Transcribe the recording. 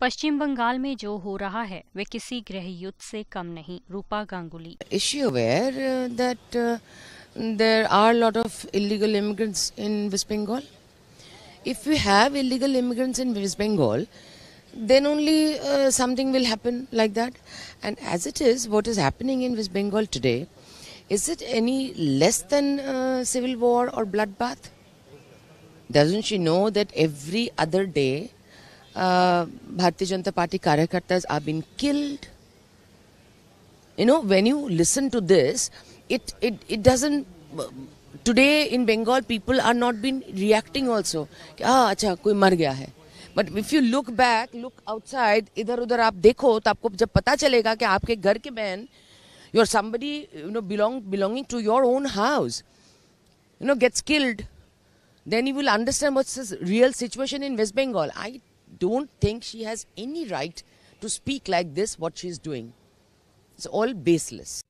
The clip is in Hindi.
पश्चिम बंगाल में जो हो रहा है वे किसी गृह युद्ध से कम नहीं Rupa Ganguly is she aware that there are lot of illegal immigrants in West Bengal if you have illegal immigrants in West Bengal then only uh, something will happen like that. And as it is, what is happening in West Bengal today, is it any less than uh, civil war or bloodbath? Doesn't she know that every other day Bharatiya Janata Party karyakartas are being killed. You know, when you listen to this, it, it, it doesn't. Today in Bengal, people are not been reacting also. Ah, अच्छा कोई मर गया है but if you look back look outside इधर उधर आप देखो तो आपको जब पता चलेगा कि आपके घर के बहन you are somebody you know belong belonging to your own house you know gets killed then you will understand what's the real situation in West Bengal. I don't think she has any right to speak like this, what she's doing. It's all baseless.